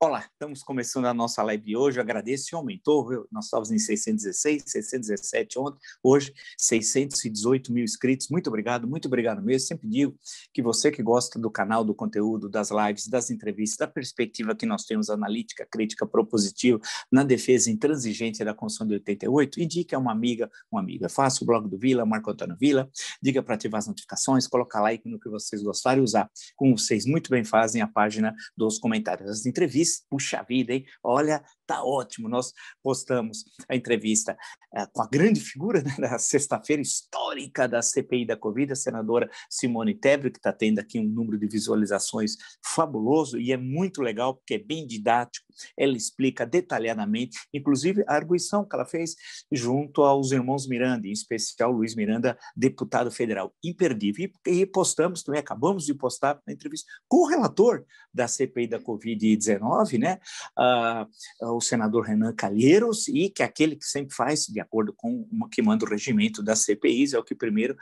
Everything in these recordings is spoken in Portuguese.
Olá, estamos começando a nossa live de hoje. Agradeço e aumentou. Nós estávamos em 616, 617 ontem, hoje 618 mil inscritos. Muito obrigado, muito obrigado mesmo. Sempre digo que você que gosta do canal, do conteúdo, das lives, das entrevistas, da perspectiva que nós temos analítica, crítica, propositiva, na defesa intransigente da Constituição de 88, indique a uma amiga, uma amiga. Faça o blog do Vila, Marco Antônio Vila, diga para ativar as notificações, coloca like no que vocês gostarem e usar. Como vocês muito bem fazem, a página dos comentários. As entrevistas puxa vida, hein? Olha, tá ótimo. Nós postamos a entrevista é, com a grande figura né, da sexta-feira histórica da CPI da Covid, a senadora Simone Tebet, que está tendo aqui um número de visualizações fabuloso e é muito legal, porque é bem didático. Ela explica detalhadamente, inclusive a arguição que ela fez junto aos irmãos Miranda, em especial Luiz Miranda, deputado federal. Imperdível. E postamos também, acabamos de postar a entrevista com o relator da CPI da Covid-19, né? Uh, o senador Renan Calheiros e que é aquele que sempre faz, de acordo com o que manda o regimento das CPIs, é o que primeiro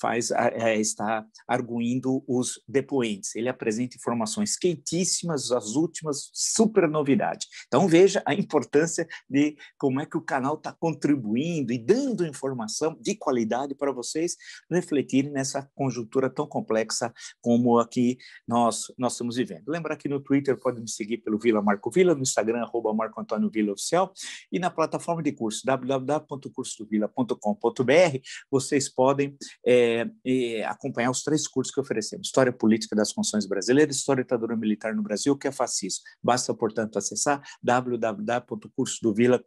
faz é, está arguindo os depoentes. Ele apresenta informações quentíssimas, as últimas, super novidade. Então veja a importância de como é que o canal está contribuindo e dando informação de qualidade para vocês refletirem nessa conjuntura tão complexa como a que nós, nós estamos vivendo. lembra que no Twitter pode me seguir pelo Vila Marco Vila, no Instagram, arroba Marco Antônio Vila Oficial, e na plataforma de curso www.cursodovila.com.br vocês podem é, é, acompanhar os três cursos que oferecemos: História Política das Funções Brasileiras, História Ditadura Militar no Brasil, que é fascismo. Basta, portanto, acessar www.cursodovila.com.br.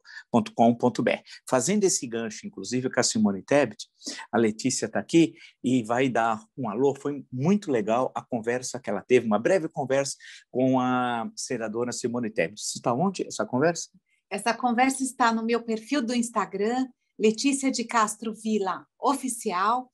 Fazendo esse gancho, inclusive, com a Simone Tebet, a Letícia está aqui e vai dar um alô. Foi muito legal a conversa que ela teve, uma breve conversa com a senadora Simone Tebet. Você está onde essa conversa? conversa? Essa conversa está no meu perfil do Instagram, Letícia de Castro Vila Oficial.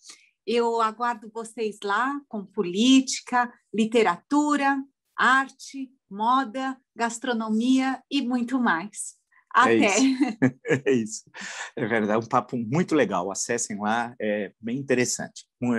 Eu aguardo vocês lá com política, literatura, arte, moda, gastronomia e muito mais. É Até. É isso. é isso. É verdade, é um papo muito legal. Acessem lá, é bem interessante. Um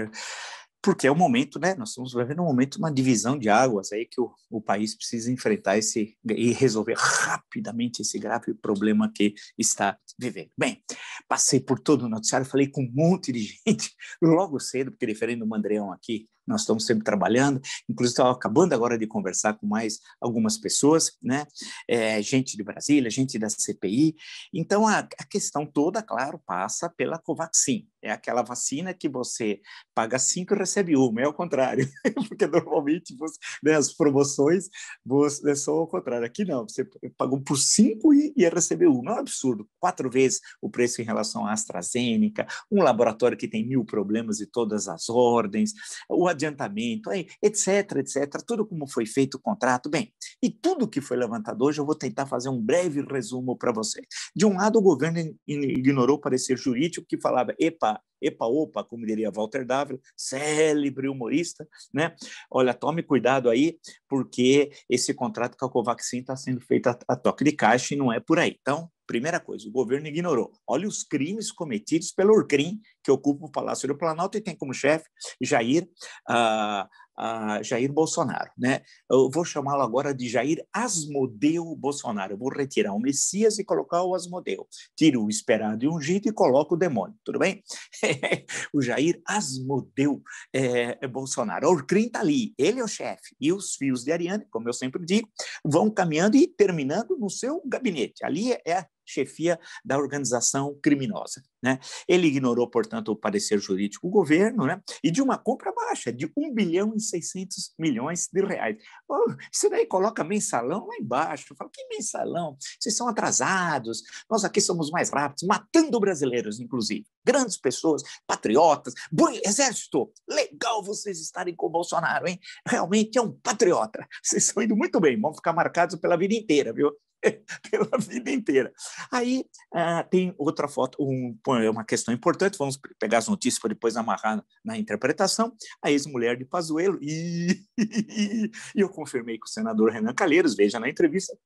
porque é o momento, né? Nós estamos vivendo um momento, uma divisão de águas aí que o, o país precisa enfrentar esse e resolver rapidamente esse grave problema que está vivendo. Bem, passei por todo o noticiário, falei com um monte de gente logo cedo, porque referendo o Mandreão aqui, nós estamos sempre trabalhando. Inclusive, estava acabando agora de conversar com mais algumas pessoas, né? É, gente de Brasília, gente da CPI. Então, a, a questão toda, claro, passa pela Covaxin. É aquela vacina que você paga cinco e recebe uma, é o contrário, porque normalmente você, né, as promoções você, é são ao contrário. Aqui não, você pagou por cinco e ia receber uma. É um absurdo, quatro vezes o preço em relação à AstraZeneca, um laboratório que tem mil problemas e todas as ordens, o adiantamento, etc, etc, tudo como foi feito o contrato. Bem, e tudo que foi levantado hoje, eu vou tentar fazer um breve resumo para vocês. De um lado, o governo ignorou o parecer jurídico que falava, epa, epa-opa, como diria Walter Dávila, célebre humorista, né? Olha, tome cuidado aí, porque esse contrato com a Covaxin está sendo feito a, toque de caixa e não é por aí. Então, Primeira coisa, o governo ignorou. Olha os crimes cometidos pelo Urcrim, que ocupa o Palácio do Planalto e tem como chefe Jair uh, a Jair Bolsonaro. Né? Eu vou chamá-lo agora de Jair Asmodeu Bolsonaro. Eu vou retirar o Messias e colocar o Asmodeu. Tiro o esperado e ungido e coloco o demônio, tudo bem? o Jair Asmodeu é, Bolsonaro. O Orcrim está ali, ele é o chefe. E os fios de Ariane, como eu sempre digo, vão caminhando e terminando no seu gabinete. Ali é chefia da organização criminosa. Né? Ele ignorou, portanto, o parecer jurídico do governo né? e de uma compra baixa, de 1 bilhão e 600 milhões de reais. Oh, isso daí coloca mensalão lá embaixo. Fala, que mensalão? Vocês são atrasados, nós aqui somos mais rápidos, matando brasileiros, inclusive. Grandes pessoas, patriotas. Bom, exército, legal vocês estarem com o Bolsonaro, hein? Realmente é um patriota. Vocês estão indo muito bem, vão ficar marcados pela vida inteira, viu? pela vida inteira. Aí ah, tem outra foto, um, é uma questão importante, vamos pegar as notícias para depois amarrar na interpretação, a ex-mulher de Pazuello, e, e eu confirmei com o senador Renan Calheiros, veja na entrevista,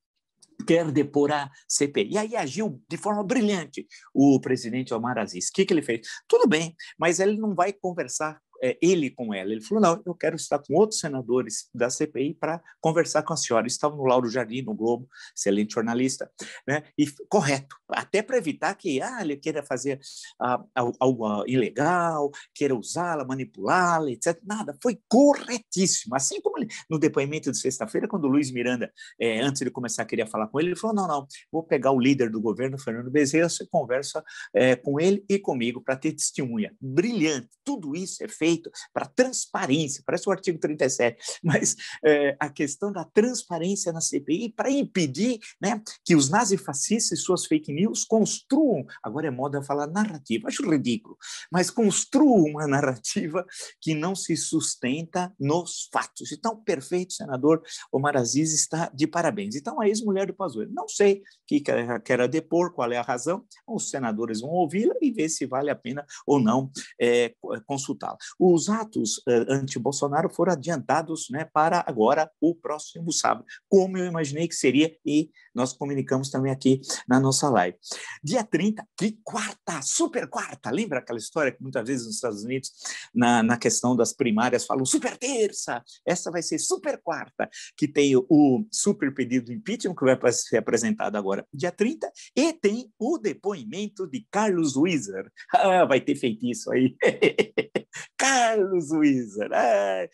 quer depor a CPI. E aí agiu de forma brilhante o presidente Omar Aziz. O que, que ele fez? Tudo bem, mas ele não vai conversar é, ele com ela. Ele falou: não, eu quero estar com outros senadores da CPI para conversar com a senhora. Estava no Lauro Jardim, no Globo, excelente jornalista, né? E correto, até para evitar que ah, ele queira fazer ah, algo ah, ilegal, queira usá-la, manipulá-la, etc. Nada, foi corretíssimo. Assim como ele, no depoimento de sexta-feira, quando o Luiz Miranda, é, antes de começar, queria falar com ele, ele falou: não, não, vou pegar o líder do governo, Fernando Bezerra, você conversa é, com ele e comigo para ter testemunha. Brilhante, tudo isso é feito feito para transparência, parece o artigo 37, mas é, a questão da transparência na CPI para impedir né, que os nazifascistas e suas fake news construam, agora é moda falar narrativa, acho ridículo, mas construam uma narrativa que não se sustenta nos fatos. Então, perfeito, senador Omar Aziz está de parabéns. Então, a ex-mulher do Pazuello, não sei que quer depor, qual é a razão, os senadores vão ouvi-la e ver se vale a pena ou não é, consultá-la. Os atos é, anti-Bolsonaro foram adiantados né, para agora, o próximo sábado, como eu imaginei que seria e nós comunicamos também aqui na nossa live. Dia 30, que quarta, super quarta, lembra aquela história que muitas vezes nos Estados Unidos, na, na questão das primárias, falam super terça, essa vai ser super quarta, que tem o super pedido de impeachment que vai ser apresentado agora agora, dia 30, e tem o depoimento de Carlos Wizard. Ah, vai ter feitiço aí. Carlos Wizard. Ah,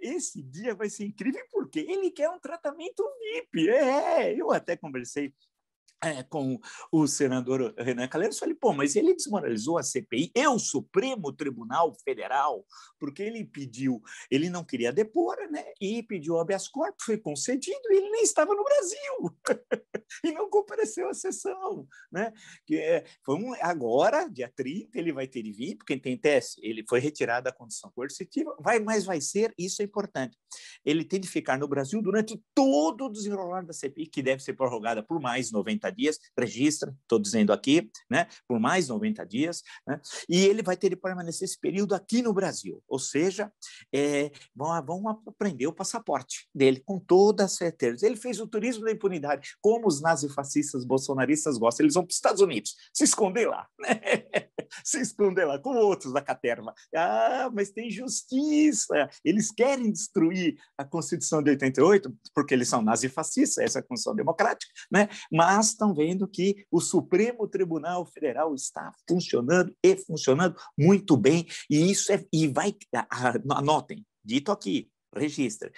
esse dia vai ser incrível porque ele quer um tratamento VIP. É, eu até conversei é, com o senador Renan Calheiros, falei, pô, mas ele desmoralizou a CPI é o Supremo Tribunal Federal, porque ele pediu, ele não queria depor, né? E pediu habeas corpus, foi concedido, e ele nem estava no Brasil. e não compareceu à sessão, né? Que é, foi um, agora, dia 30, ele vai ter de vir, porque tem teste, ele foi retirado da condição coercitiva, vai, mas vai ser, isso é importante. Ele tem de ficar no Brasil durante todo o desenrolar da CPI, que deve ser prorrogada por mais 90 dias, registra, estou dizendo aqui, né, por mais 90 dias, né, e ele vai ter de permanecer esse período aqui no Brasil, ou seja, é, vão, vão aprender o passaporte dele, com toda a certeza. Ele fez o turismo da impunidade, como os nazifascistas bolsonaristas gostam, eles vão para os Estados Unidos, se esconder lá. Né? se esconder lá com outros da Caterva. Ah, mas tem justiça. Eles querem destruir a Constituição de 88 porque eles são nazifascistas, essa é a Constituição democrática, né? Mas estão vendo que o Supremo Tribunal Federal está funcionando e funcionando muito bem e isso é e vai anotem, dito aqui, registre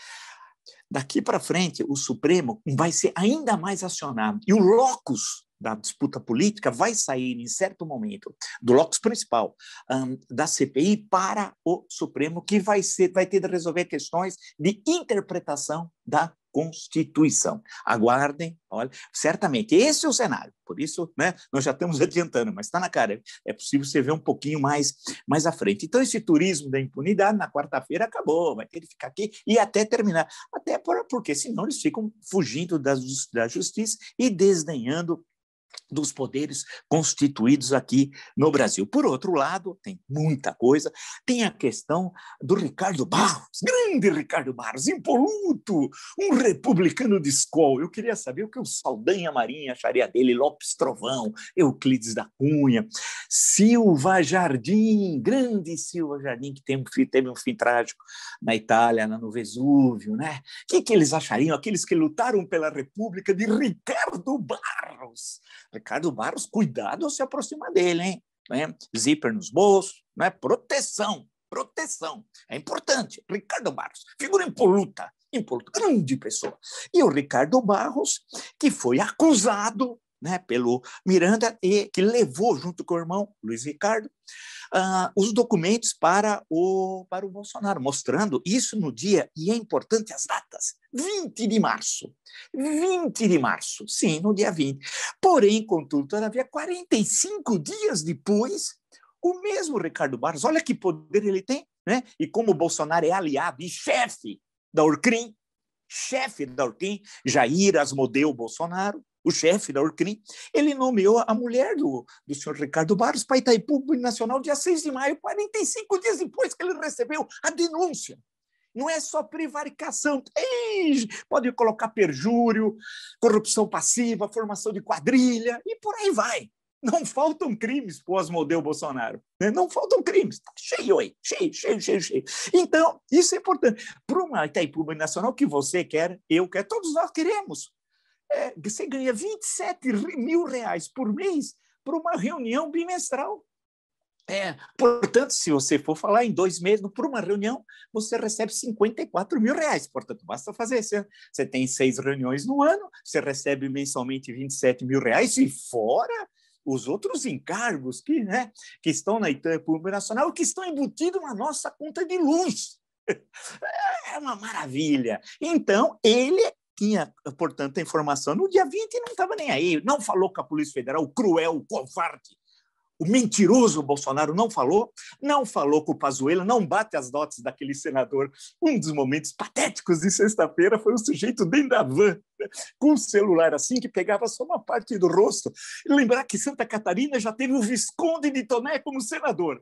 daqui para frente, o Supremo vai ser ainda mais acionado. E o locus da disputa política vai sair, em certo momento, do locus principal um, da CPI para o Supremo, que vai, ser, vai ter de resolver questões de interpretação da Constituição. Aguardem, olha, certamente esse é o cenário. Por isso, né, nós já estamos adiantando, mas está na cara. É possível você ver um pouquinho mais mais à frente. Então esse turismo da impunidade na quarta-feira acabou, vai ter de ficar aqui e até terminar, até por, porque senão eles ficam fugindo das da justiça e desdenhando dos poderes constituídos aqui no Brasil. Por outro lado, tem muita coisa, tem a questão do Ricardo Barros, grande Ricardo Barros, impoluto, um republicano de escola. Eu queria saber o que o Saldanha Marinha acharia dele, Lopes Trovão, Euclides da Cunha, Silva Jardim, grande Silva Jardim, que teve um fim trágico na Itália, no Vesúvio, né? O que, que eles achariam, aqueles que lutaram pela República, de Ricardo Barros? Ricardo Barros, cuidado ao se aproximar dele, hein? Né? Zíper nos bolsos, né? proteção, proteção. É importante. Ricardo Barros, figura impoluta, impoluta, grande pessoa. E o Ricardo Barros, que foi acusado né, pelo Miranda, e que levou, junto com o irmão Luiz Ricardo, uh, os documentos para o, para o Bolsonaro, mostrando isso no dia, e é importante as datas, 20 de março. 20 de março, sim, no dia 20. Porém, contudo, todavia, 45 dias depois, o mesmo Ricardo Barros, olha que poder ele tem, né? e como o Bolsonaro é aliado e chefe da Orcrim, chefe da Orcrim, Jair Asmodeu Bolsonaro, o chefe da Orcrim, ele nomeou a mulher do, do senhor Ricardo Barros para Itaipu Nacional dia 6 de maio, 45 dias depois que ele recebeu a denúncia. Não é só prevaricação, Ei, pode colocar perjúrio, corrupção passiva, formação de quadrilha e por aí vai. Não faltam crimes para o Bolsonaro. Né? Não faltam crimes. Tá cheio aí. Cheio, cheio, cheio, cheio. Então, isso é importante. Para uma Itaipu Nacional que você quer, eu quero, todos nós queremos é, você ganha 27 mil reais por mês para uma reunião bimestral. É, portanto, se você for falar em dois meses, por uma reunião, você recebe 54 mil reais. Portanto, basta fazer. Você, você tem seis reuniões no ano, você recebe mensalmente 27 mil reais, e fora os outros encargos que, né, que estão na Itan Público Nacional, que estão embutidos na nossa conta de luz. É uma maravilha. Então, ele tinha, portanto, a informação. No dia 20 não estava nem aí, não falou com a Polícia Federal, o cruel, o covarde, o mentiroso Bolsonaro não falou, não falou com o Pazuello, não bate as notas daquele senador. Um dos momentos patéticos de sexta-feira foi o sujeito dentro da van, com o um celular assim, que pegava só uma parte do rosto. lembrar que Santa Catarina já teve o Visconde de Toné como senador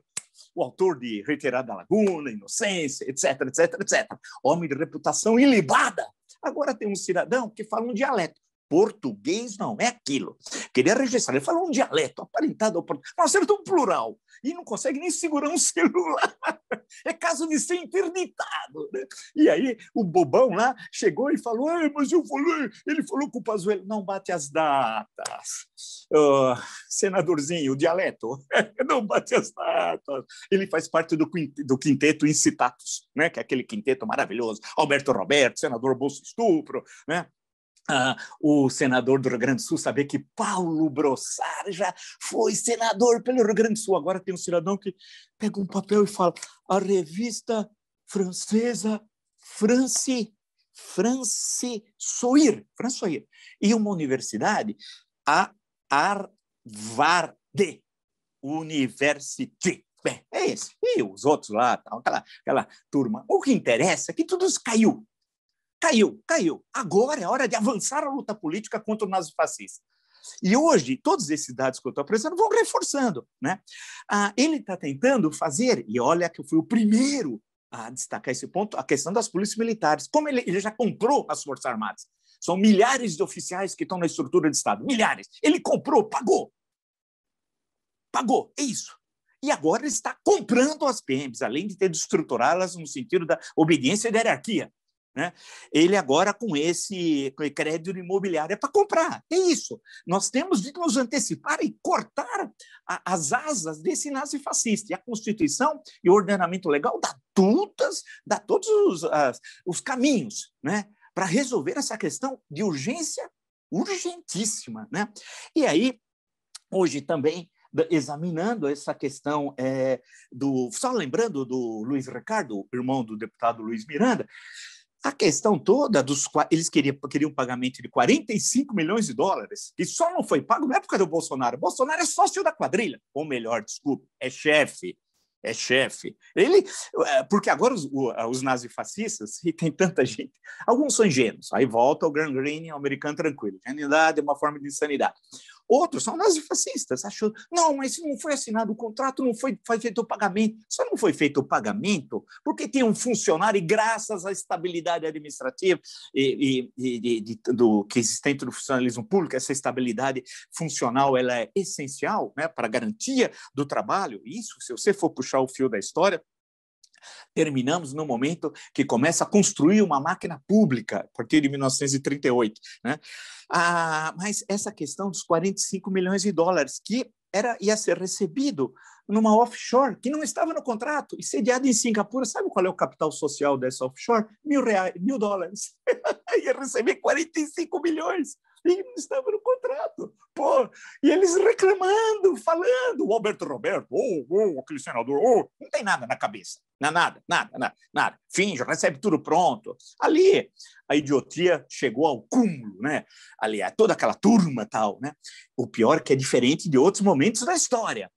o autor de Reiterada Laguna, Inocência, etc, etc, etc. Homem de reputação ilibada, Agora tem um cidadão que fala um dialeto português não é aquilo. Queria registrar, ele falou um dialeto aparentado ao português. Não acerta um plural e não consegue nem segurar um celular. É caso de ser interditado. Né? E aí o bobão lá chegou e falou: mas eu falei, ele falou com o Pazuello, não bate as datas. Uh, senadorzinho, o dialeto, não bate as datas. Ele faz parte do quinteto, do quinteto Incitatus, né? que é aquele quinteto maravilhoso. Alberto Roberto, senador Bolso Estupro, né? Uh, o senador do Rio Grande do Sul saber que Paulo Brossard já foi senador pelo Rio Grande do Sul. Agora tem um cidadão que pega um papel e fala: a revista francesa France, France Soir, France Soir, e uma universidade, a Harvard University. Bem, é esse. E os outros lá, aquela, aquela turma. O que interessa é que tudo isso caiu Caiu, caiu. Agora é hora de avançar a luta política contra o nazifascista. E hoje, todos esses dados que eu estou apresentando vão reforçando. Né? Ah, ele está tentando fazer, e olha que eu fui o primeiro a destacar esse ponto, a questão das polícias militares. Como ele, ele já comprou as Forças Armadas? São milhares de oficiais que estão na estrutura de Estado. Milhares. Ele comprou, pagou. Pagou, é isso. E agora ele está comprando as PMs, além de ter de estruturá-las no sentido da obediência e da hierarquia. Né? Ele agora com esse crédito imobiliário é para comprar. É isso. Nós temos de nos antecipar e cortar a, as asas desse nazifascista. E a Constituição e o ordenamento legal dá todas, dá todos os, as, os caminhos, né? Para resolver essa questão de urgência urgentíssima, né? E aí hoje também examinando essa questão é, do só lembrando do Luiz Ricardo, irmão do deputado Luiz Miranda, a questão toda dos eles queriam, queriam um pagamento de 45 milhões de dólares, que só não foi pago na época do Bolsonaro. O Bolsonaro é sócio da quadrilha, ou melhor, desculpe é chefe. É chefe. Ele, eh, porque agora os, eh, os nazifascistas, e tem tanta gente, alguns são ingênuos, aí volta o Grand Green, americano tranquilo. Insanidade é uma forma de insanidade. Outros são nazifascistas, achando, não, mas se não foi assinado o contrato, não foi, foi feito o pagamento. Só não foi feito o pagamento porque tem um funcionário, e graças à estabilidade administrativa e, e, e de, do que existe dentro do funcionalismo público, essa estabilidade funcional ela é essencial né, para a garantia do trabalho. Isso, se você for puxar o fio da história, Terminamos no momento que começa a construir uma máquina pública, a partir de 1938. Né? Ah, mas essa questão dos 45 milhões de dólares, que era ia ser recebido numa offshore que não estava no contrato e sediada em Singapura. Sabe qual é o capital social dessa offshore? Mil reais, mil dólares. ia receber 45 milhões e não estava no contrato. Pô, e eles reclamando, falando, o Alberto Roberto, ou oh, oh, aquele senador, oh, não tem nada na cabeça, não, nada, nada, nada, nada. Finge, recebe tudo pronto. Ali, a idiotia chegou ao cúmulo, né? Ali, toda aquela turma tal, né? O pior que é diferente de outros momentos da história.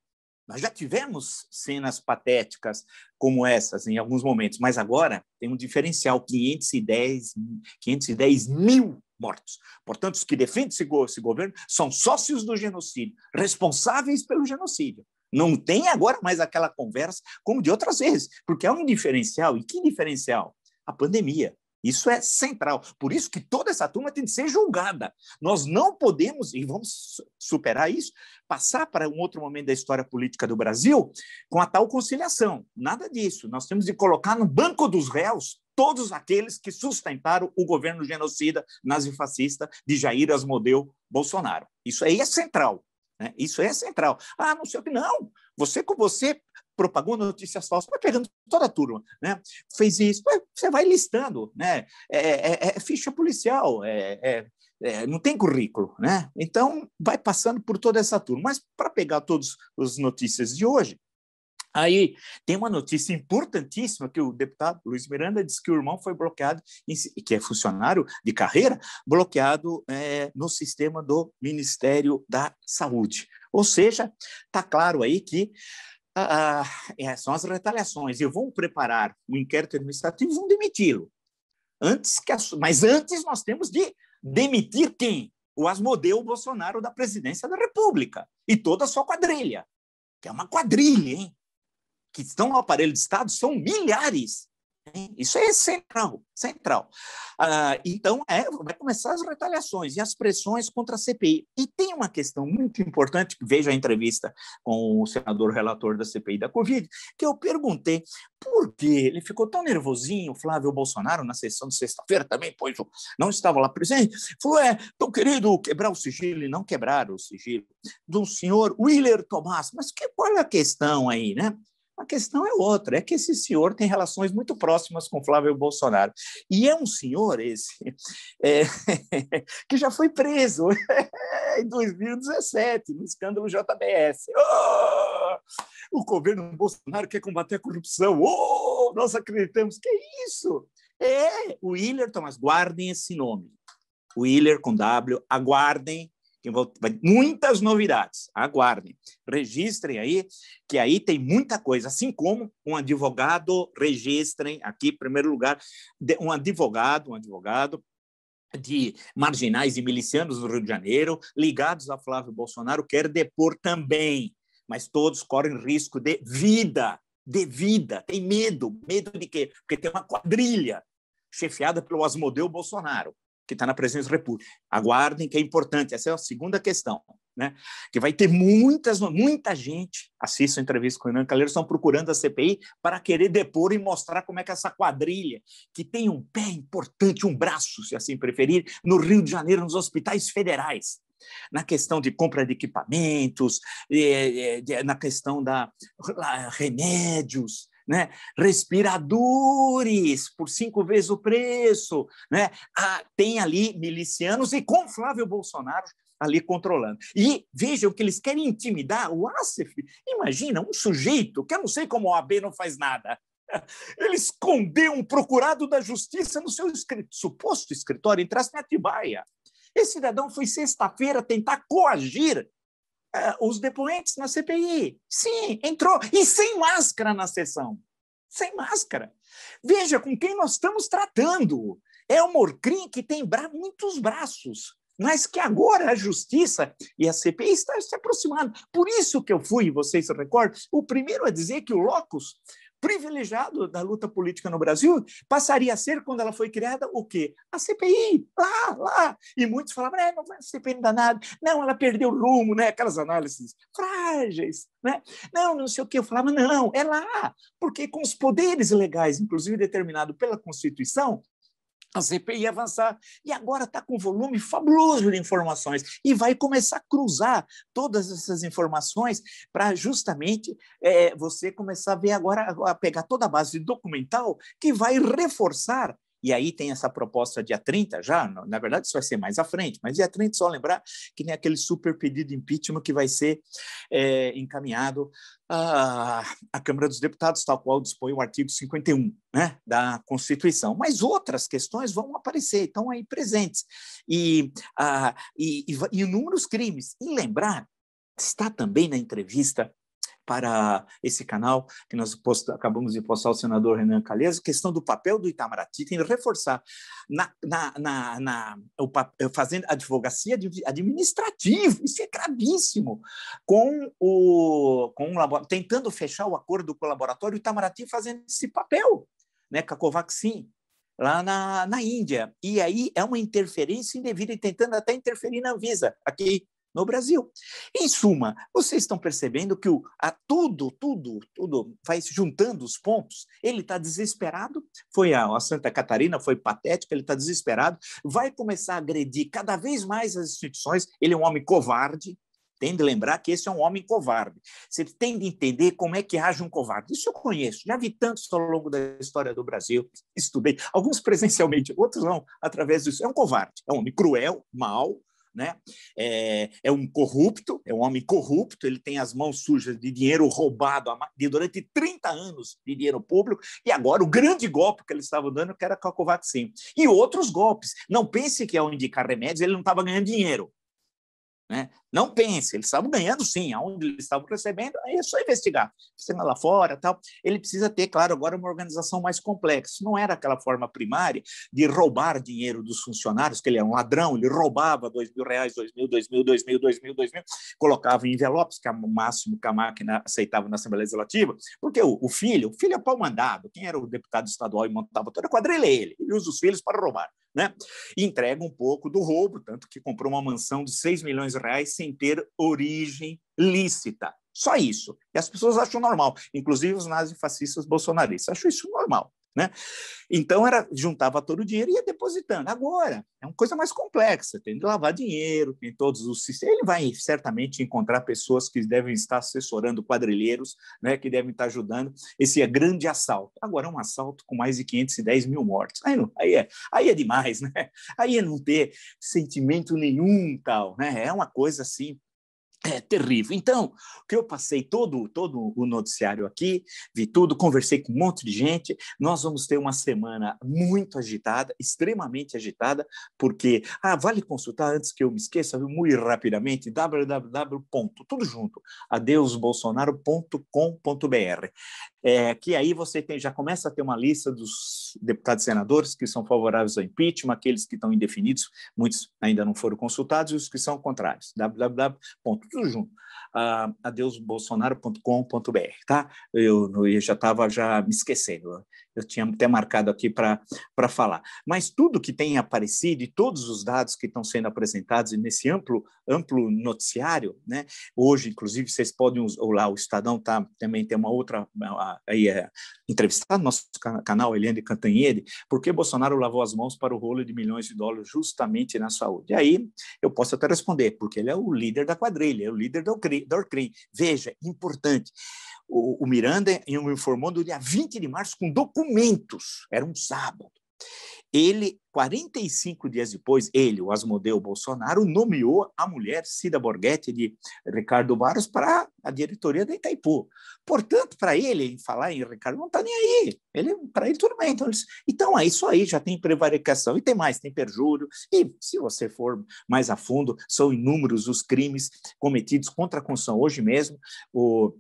Nós já tivemos cenas patéticas como essas em alguns momentos, mas agora tem um diferencial: 510, 510 mil mortos. Portanto, os que defendem esse, go esse governo são sócios do genocídio, responsáveis pelo genocídio. Não tem agora mais aquela conversa como de outras vezes, porque é um diferencial. E que diferencial? A pandemia. Isso é central. Por isso que toda essa turma tem de ser julgada. Nós não podemos, e vamos superar isso, passar para um outro momento da história política do Brasil com a tal conciliação. Nada disso. Nós temos de colocar no banco dos réus todos aqueles que sustentaram o governo genocida nazifascista de Jair Asmodeu Bolsonaro. Isso aí é central. Né? Isso é central. Ah, não sei o que. Não, você com você propagou notícias falsas, vai pegando toda a turma, né? Fez isso, você vai listando, né? É, é, é, é ficha policial, é, é, é, não tem currículo, né? Então vai passando por toda essa turma. Mas para pegar todas as notícias de hoje, Aí tem uma notícia importantíssima que o deputado Luiz Miranda disse que o irmão foi bloqueado, que é funcionário de carreira, bloqueado é, no sistema do Ministério da Saúde. Ou seja, está claro aí que ah, ah é, são as retaliações. E vão preparar um inquérito administrativo e vão demiti-lo. Antes que a, mas antes nós temos de demitir quem? O Asmodeu Bolsonaro da presidência da República e toda a sua quadrilha. Que é uma quadrilha, hein? que estão no aparelho de Estado são milhares. Isso é central, central. Ah, então, é, vai começar as retaliações e as pressões contra a CPI. E tem uma questão muito importante, veja a entrevista com o senador relator da CPI da Covid, que eu perguntei por que ele ficou tão nervosinho, Flávio Bolsonaro, na sessão de sexta-feira também, pois não estava lá presente, falou, é, tão querido quebrar o sigilo e não quebrar o sigilo, do senhor Willer Tomás. Mas que, qual é a questão aí, né? A questão é outra, é que esse senhor tem relações muito próximas com Flávio Bolsonaro. E é um senhor, esse, é, que já foi preso em 2017, no escândalo JBS. Oh! O governo Bolsonaro quer combater a corrupção. Oh! Nós acreditamos. Que é isso? É, o Willer, Thomas, guardem esse nome. Willer com W, aguardem que vou, vai, muitas novidades. Aguardem, registrem aí, que aí tem muita coisa. Assim como um advogado, registrem aqui, em primeiro lugar, de, um advogado, um advogado de marginais e milicianos do Rio de Janeiro, ligados a Flávio Bolsonaro, quer depor também, mas todos correm risco de vida, de vida. Tem medo, medo de quê? Porque tem uma quadrilha chefiada pelo Asmodeu Bolsonaro que está na presidência da República. Aguardem, que é importante. Essa é a segunda questão. Né? Que vai ter muitas, muita gente, assista a entrevista com o Renan Calheiro, estão procurando a CPI para querer depor e mostrar como é que é essa quadrilha, que tem um pé importante, um braço, se assim preferir, no Rio de Janeiro, nos hospitais federais, na questão de compra de equipamentos, eh, eh, na questão da remédios, né? respiradores por cinco vezes o preço, né? Ah, tem ali milicianos e com Flávio Bolsonaro ali controlando. E vejam que eles querem intimidar o Asif. Imagina um sujeito que eu não sei como o AB não faz nada. Ele escondeu um procurado da justiça no seu escrito, suposto escritório em Trastatibaia. Esse cidadão foi sexta-feira tentar coagir ah, os depoentes na CPI. Sim, entrou. E sem máscara na sessão. Sem máscara. Veja com quem nós estamos tratando. É o Morcrim que tem bra muitos braços, mas que agora a justiça e a CPI estão se aproximando. Por isso que eu fui, vocês se recordam, o primeiro a dizer que o Locus privilegiado da luta política no Brasil passaria a ser, quando ela foi criada, o quê? A CPI, lá, lá. E muitos falavam, é, não vai a CPI não nada. Não, ela perdeu o rumo, né? aquelas análises frágeis. Né? Não, não sei o quê. Eu falava, não, é lá. Porque com os poderes legais, inclusive determinado pela Constituição, a assim, CPI avançar. E agora está com um volume fabuloso de informações e vai começar a cruzar todas essas informações para justamente é, você começar a ver agora, a pegar toda a base documental que vai reforçar e aí tem essa proposta dia 30 já, na verdade isso vai ser mais à frente, mas dia 30 só lembrar que nem aquele super pedido de impeachment que vai ser é, encaminhado à, à, Câmara dos Deputados, tal qual dispõe o artigo 51 né, da Constituição. Mas outras questões vão aparecer, estão aí presentes. E, ah, e, e inúmeros crimes. E lembrar, está também na entrevista para esse canal que nós posta, acabamos de postar o senador Renan Calheiros, questão do papel do Itamaraty, tem que reforçar na, na, na, na o, eh, fazendo advocacia administrativa, isso é gravíssimo, com o, com o tentando fechar o acordo com o laboratório, o Itamaraty fazendo esse papel, né, com a Covaxin, lá na, na Índia. E aí é uma interferência indevida e tentando até interferir na Anvisa, aqui no Brasil. Em suma, vocês estão percebendo que o, a tudo, tudo, tudo vai juntando os pontos. Ele está desesperado. Foi a, a, Santa Catarina, foi patética. Ele está desesperado. Vai começar a agredir cada vez mais as instituições. Ele é um homem covarde. Tem de lembrar que esse é um homem covarde. Você tem de entender como é que age um covarde. Isso eu conheço, já vi tantos ao longo da história do Brasil, estudei, alguns presencialmente, outros não, através disso. É um covarde, é um homem cruel, mau, né? É, é, um corrupto, é um homem corrupto, ele tem as mãos sujas de dinheiro roubado de, durante 30 anos de dinheiro público, e agora o grande golpe que ele estava dando que era com a Covaxin. E outros golpes. Não pense que ao indicar remédios ele não estava ganhando dinheiro. Né? Não pense, eles estavam ganhando sim, aonde eles estavam recebendo, aí é só investigar, sendo lá fora tal. Ele precisa ter, claro, agora uma organização mais complexa. Não era aquela forma primária de roubar dinheiro dos funcionários, que ele era é um ladrão, ele roubava dois mil reais, dois mil, dois mil, dois mil, dois mil, dois mil, colocava em envelopes, que é o máximo que a máquina aceitava na Assembleia Legislativa, porque o, o filho, o filho é pau mandado, quem era o deputado estadual e montava toda a quadrilha é ele, ele usa os filhos para roubar né? E entrega um pouco do roubo, tanto que comprou uma mansão de 6 milhões de reais sem ter origem lícita. Só isso. E as pessoas acham normal, inclusive os nazifascistas bolsonaristas. Acham isso normal. Né? Então era juntava todo o dinheiro e ia depositando. Agora é uma coisa mais complexa, tem de lavar dinheiro, tem todos os sistemas. Ele vai certamente encontrar pessoas que devem estar assessorando quadrilheiros, né, que devem estar ajudando. Esse é grande assalto. Agora é um assalto com mais de 510 mil mortos. Aí, não, aí, é, aí é demais, né? Aí é não ter sentimento nenhum tal, né? É uma coisa assim é terrível. Então, que eu passei todo, todo o noticiário aqui, vi tudo, conversei com um monte de gente. Nós vamos ter uma semana muito agitada, extremamente agitada, porque ah, vale consultar antes que eu me esqueça, muito rapidamente, www. tudo junto, adeusbolsonaro.com.br é, que aí você tem, já começa a ter uma lista dos deputados e senadores que são favoráveis ao impeachment, aqueles que estão indefinidos, muitos ainda não foram consultados, e os que são contrários. www. Tudo junto. Ah, adeusbolsonaro.com.br, tá? Eu, eu já estava já me esquecendo eu tinha até marcado aqui para falar. Mas tudo que tem aparecido e todos os dados que estão sendo apresentados nesse amplo, amplo noticiário, né? hoje, inclusive, vocês podem, ou lá o Estadão tá, também tem uma outra aí, é, entrevistado no nosso canal, Eliane Cantanhede, por que Bolsonaro lavou as mãos para o rolo de milhões de dólares justamente na saúde? E aí eu posso até responder, porque ele é o líder da quadrilha, é o líder do, do CRI. Veja, é importante. O, o Miranda me informou no dia 20 de março com documentos, era um sábado. Ele, 45 dias depois, ele, o Asmodeu Bolsonaro, nomeou a mulher Cida Borghetti de Ricardo Barros para a diretoria da Itaipu. Portanto, para ele, falar em Ricardo não está nem aí. Ele, para ele, tudo bem. Então, eles, então, é isso aí, já tem prevaricação. E tem mais, tem perjúrio. E, se você for mais a fundo, são inúmeros os crimes cometidos contra a Constituição. Hoje mesmo, o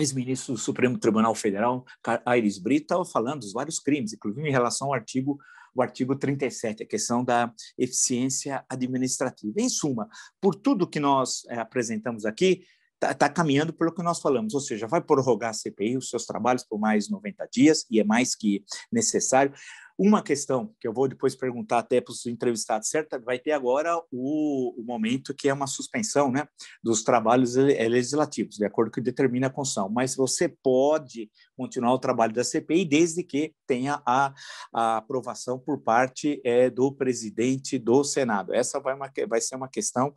ex-ministro do Supremo Tribunal Federal, Aires Brito falando dos vários crimes, inclusive em relação ao artigo o artigo 37, a questão da eficiência administrativa. Em suma, por tudo que nós é, apresentamos aqui, está tá caminhando pelo que nós falamos, ou seja, vai prorrogar a CPI, os seus trabalhos por mais 90 dias, e é mais que necessário. Uma questão que eu vou depois perguntar até para os entrevistados, certo? Vai ter agora o, o, momento que é uma suspensão né, dos trabalhos eh, eh, legislativos, de acordo com o que determina a Constituição. Mas você pode continuar o trabalho da CPI desde que tenha a, a aprovação por parte é, do presidente do Senado. Essa vai, uma, vai ser uma questão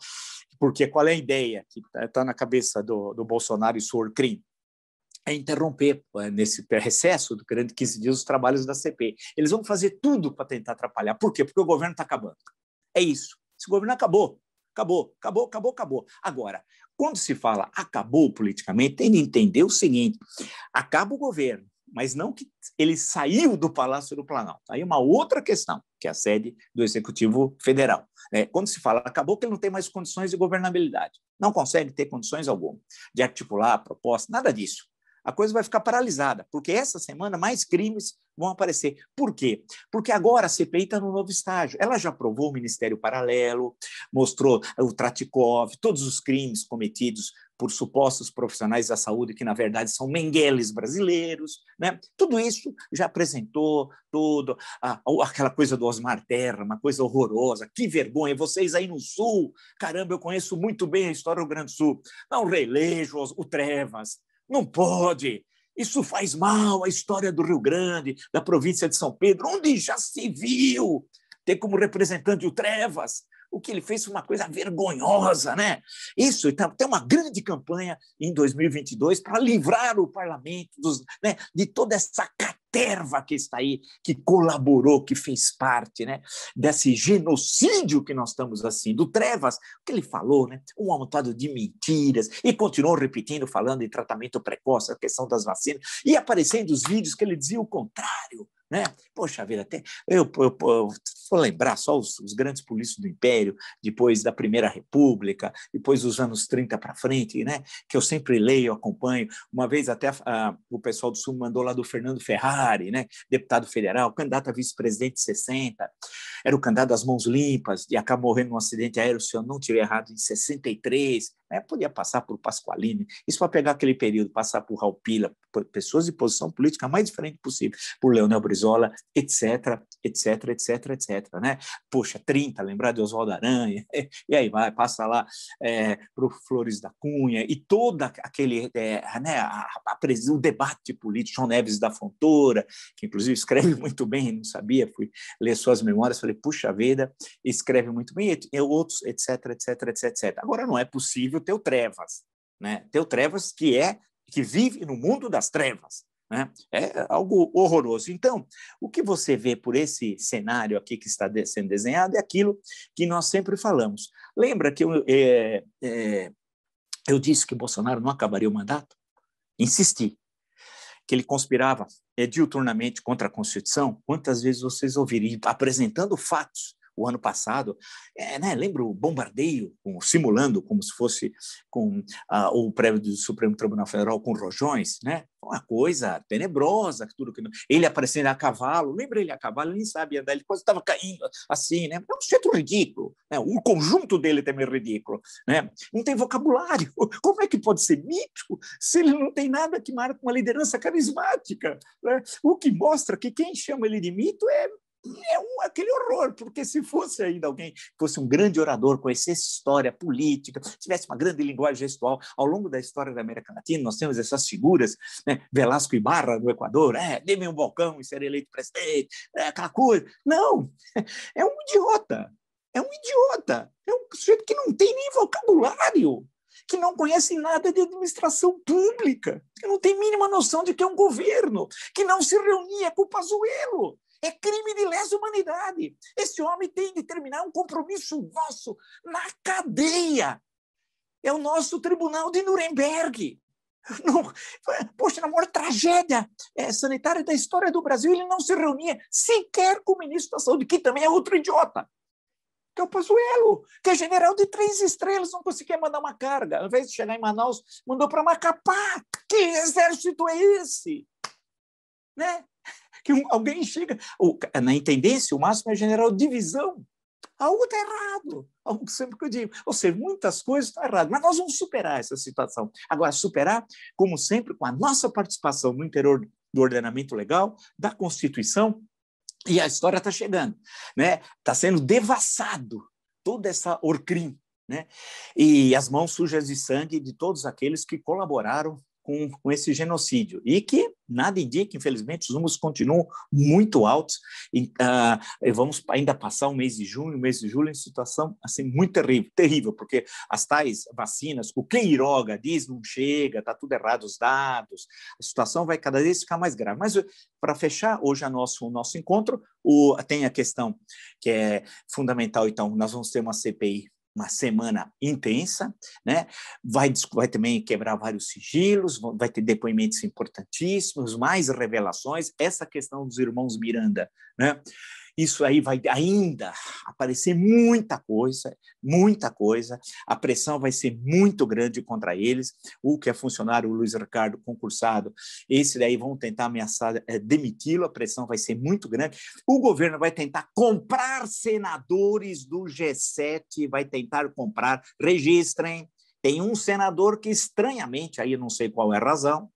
porque qual é a ideia que está tá na cabeça do, do Bolsonaro e Sr. crime? É interromper, é, nesse recesso do grande 15 dias, os trabalhos da CP. Eles vão fazer tudo para tentar atrapalhar. Por quê? Porque o governo está acabando. É isso. Esse governo acabou. Acabou, acabou, acabou, acabou. Agora, quando se fala acabou politicamente, tem que entender o seguinte: acaba o governo, mas não que ele saiu do Palácio do Planalto. Tá aí uma outra questão, que é a sede do Executivo Federal. Né? quando se fala acabou, que ele não tem mais condições de governabilidade. Não consegue ter condições alguma de articular a proposta, nada disso. A coisa vai ficar paralisada, porque essa semana mais crimes vão aparecer. Por quê? Porque agora a CPI está no novo estágio. Ela já provou o Ministério Paralelo, mostrou o Tratikov, todos os crimes cometidos por supostos profissionais da saúde que, na verdade, são mengueles brasileiros. Né? Tudo isso já apresentou, tudo. Ah, aquela coisa do Osmar Terra, uma coisa horrorosa. Que vergonha, vocês aí no Sul. Caramba, eu conheço muito bem a história do Grande Sul. Não relejo o Trevas. Não pode. Isso faz mal à história do Rio Grande, da província de São Pedro, onde já se viu ter como representante o Trevas o que ele fez foi uma coisa vergonhosa, né? Isso, então, tem uma grande campanha em 2022 para livrar o parlamento dos, né, de toda essa caterva que está aí, que colaborou, que fez parte, né, desse genocídio que nós estamos assim, do Trevas, o que ele falou, né? Um amontado de mentiras e continuou repetindo, falando em tratamento precoce, a questão das vacinas, e aparecendo os vídeos que ele dizia o contrário. Né? Poxa vida, até eu, eu, eu vou lembrar só os, os, grandes polícias do Império, depois da Primeira República, depois dos anos 30 para frente, né? que eu sempre leio, acompanho. Uma vez até a, a, o pessoal do Sul mandou lá do Fernando Ferrari, né? deputado federal, candidato a vice-presidente 60, era o candidato das mãos limpas, e acabou morrendo num acidente aéreo, se eu não tiver errado, em 63. Né? Podia passar por Pasqualini, isso para pegar aquele período, passar por Raupila, por pessoas de posição política mais diferente possível, por Leonel Brizola, etc, etc, etc, etc. Né? Poxa, 30, lembrar de Oswaldo Aranha, e aí vai, passa lá é, para o Flores da Cunha, e todo aquele, é, né, a, a, o debate político, João Neves da Fontoura, que inclusive escreve muito bem, não sabia, fui ler suas memórias, falei, puxa vida, escreve muito bem, e outros, etc, etc, etc, etc. Agora não é possível o teu trevas, né? Teu trevas que é que vive no mundo das trevas, né? É algo horroroso. Então, o que você vê por esse cenário aqui que está sendo desenhado é aquilo que nós sempre falamos. Lembra que eu, é, é, eu disse que Bolsonaro não acabaria o mandato? Insisti que ele conspirava é, diuturnamente contra a Constituição, quantas vezes vocês ouviram, apresentando fatos o ano passado, é, né, lembro o bombardeio, com, simulando como se fosse com ah, o prédio do Supremo Tribunal Federal com rojões, né? uma coisa tenebrosa, tudo que ele aparecendo a cavalo, lembra ele a cavalo, ele nem sabia andar, ele quase estava caindo assim, né? É um jeito ridículo, né? O conjunto dele também é ridículo, né? Não tem vocabulário. Como é que pode ser mito se ele não tem nada que marca uma liderança carismática, né? O que mostra que quem chama ele de mito é é um, aquele horror, porque se fosse ainda alguém fosse um grande orador, conhecesse história política, tivesse uma grande linguagem gestual, ao longo da história da América Latina, nós temos essas figuras, né? Velasco Ibarra, no Equador, é, dê-me um balcão e serei eleito presidente, é, aquela coisa. Não, é um idiota, é um idiota, é um sujeito que não tem nem vocabulário, que não conhece nada de administração pública, que não tem mínima noção de que é um governo, que não se reunia com o Pazuello, é crime de lesa humanidade. Esse homem tem de terminar um compromisso nosso na cadeia. É o nosso tribunal de Nuremberg. Não, poxa, na maior tragédia é, sanitária da história do Brasil, ele não se reunia sequer com o ministro da Saúde, que também é outro idiota, que é o Pazuello, que é general de três estrelas, não conseguia mandar uma carga. Ao invés de chegar em Manaus, mandou para Macapá. Que exército é esse? Né? que um, alguém chega. O, na intendência, o máximo é general divisão. Algo está errado. Algo sempre que eu digo. Ou seja, muitas coisas estão tá erradas. Mas nós vamos superar essa situação. Agora, superar, como sempre, com a nossa participação no interior do ordenamento legal, da Constituição, e a história está chegando. Está né? Tá sendo devassado toda essa orcrim. Né? E as mãos sujas de sangue de todos aqueles que colaboraram com, com esse genocídio. E que nada indica, infelizmente, os números continuam muito altos e uh, vamos ainda passar o mês de junho, o mês de julho em situação assim muito terrível, terrível, porque as tais vacinas, o Queiroga diz não chega, está tudo errado os dados, a situação vai cada vez ficar mais grave. Mas para fechar hoje a nosso, o nosso encontro, o, tem a questão que é fundamental, então, nós vamos ter uma CPI uma semana intensa, né? Vai, vai também quebrar vários sigilos, vai ter depoimentos importantíssimos, mais revelações. Essa questão dos irmãos Miranda, né? Isso aí vai ainda aparecer muita coisa, muita coisa. A pressão vai ser muito grande contra eles. O que é funcionário, o Luiz Ricardo, concursado, esse daí vão tentar ameaçar, é, demiti-lo. A pressão vai ser muito grande. O governo vai tentar comprar senadores do G7, vai tentar comprar. Registrem. Tem um senador que, estranhamente, aí não sei qual é a razão,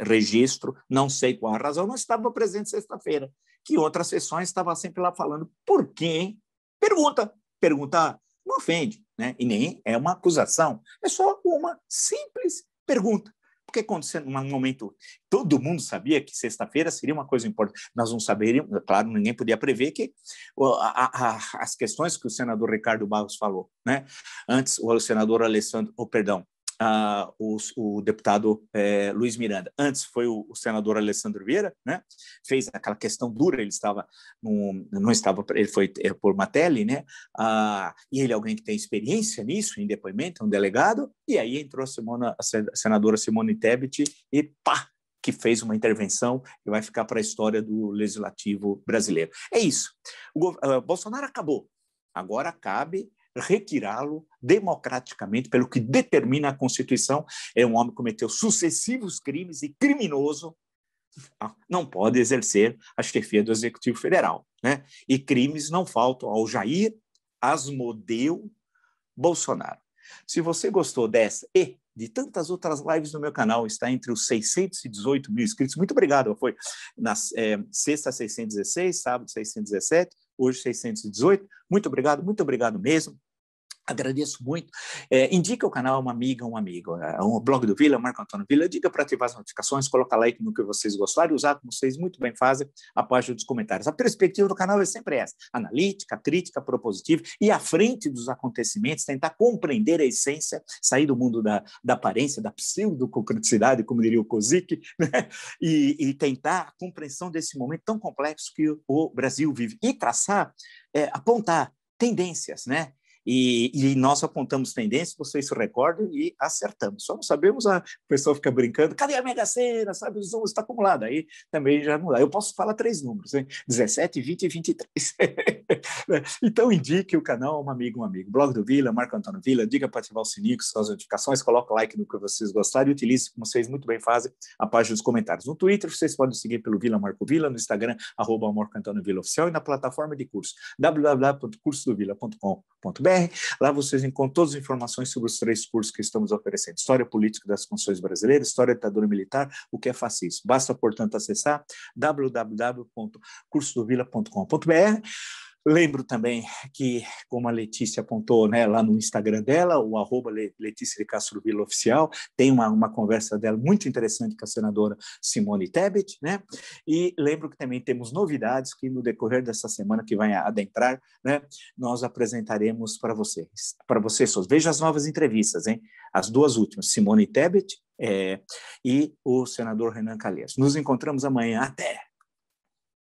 registro, não sei qual é a razão, não estava presente sexta-feira que outras sessões estava sempre lá falando por quem Pergunta, pergunta não ofende, né? E nem é uma acusação, é só uma simples pergunta. Porque aconteceu num momento, todo mundo sabia que sexta-feira seria uma coisa importante. Nós não saberíamos, claro, ninguém podia prever que a, a, as questões que o senador Ricardo Barros falou, né? Antes o senador Alessandro, oh, perdão, o deputado é, Luiz Miranda. Antes foi o, o, senador Alessandro Vieira, né? Fez aquela questão dura. Ele estava não estava, ele foi é, por uma tele, né? e ele é alguém que tem experiência nisso, em depoimento, é um delegado. E aí entrou a, Simona, a senadora Simone Tebet e pá, que fez uma intervenção e vai ficar para a história do legislativo brasileiro. É isso. O ah, Bolsonaro acabou. Agora cabe retirá-lo democraticamente, pelo que determina a Constituição. É um homem que cometeu sucessivos crimes e criminoso não pode exercer a chefia do Executivo Federal. Né? E crimes não faltam ao Jair Asmodeu Bolsonaro. Se você gostou dessa e de tantas outras lives no meu canal, está entre os 618 mil inscritos. Muito obrigado, foi na é, sexta 616, sábado 617, hoje 618. Muito obrigado, muito obrigado mesmo. Agradeço muito. É, indica o canal a uma amiga, um amigo. É, o blog do Vila, Marco Antônio Vila, diga para ativar as notificações, coloca like no que vocês gostarem, usar como vocês muito bem fazem a página dos comentários. A perspectiva do canal é sempre essa: analítica, crítica, propositiva e à frente dos acontecimentos, tentar compreender a essência, sair do mundo da, da aparência, da pseudo-concreticidade, como diria o Kozik, né? e, e tentar a compreensão desse momento tão complexo que o Brasil vive e traçar, é, apontar tendências, né? E, e, nós apontamos tendências, vocês se recordam e acertamos. Só não sabemos, a ah, pessoa fica brincando, cadê a Mega Sena? Sabe, os números estão tá acumulados. Aí também já não dá. Eu posso falar três números, hein? 17, 20 e 23. então indique o canal um amigo, um amigo. Blog do Vila, Marco Antônio Vila, diga para ativar o sininho, suas notificações, Coloque o like no que vocês gostaram e utilize, como vocês muito bem fazem, a página dos comentários. No Twitter, vocês podem seguir pelo Vila Marco Vila, no Instagram, arroba Marco Antônio Vila Oficial e na plataforma de curso, www.cursodovila.com.br Lá vocês encontram todas as informações sobre os três cursos que estamos oferecendo: História Política das Constituições Brasileiras, História da Ditadura Militar, o que é fascismo. Basta, portanto, acessar www.cursodovila.com.br. Lembro também que, como a Letícia apontou né, lá no Instagram dela, o arroba Letícia de Castro Vila Oficial, tem uma, uma conversa dela muito interessante com a senadora Simone Tebet, né? E lembro que também temos novidades que no decorrer dessa semana que vai adentrar, né, nós apresentaremos para vocês, para vocês Veja as novas entrevistas, hein? As duas últimas, Simone Tebet é, e o senador Renan Calheiros. Nos encontramos amanhã. Até!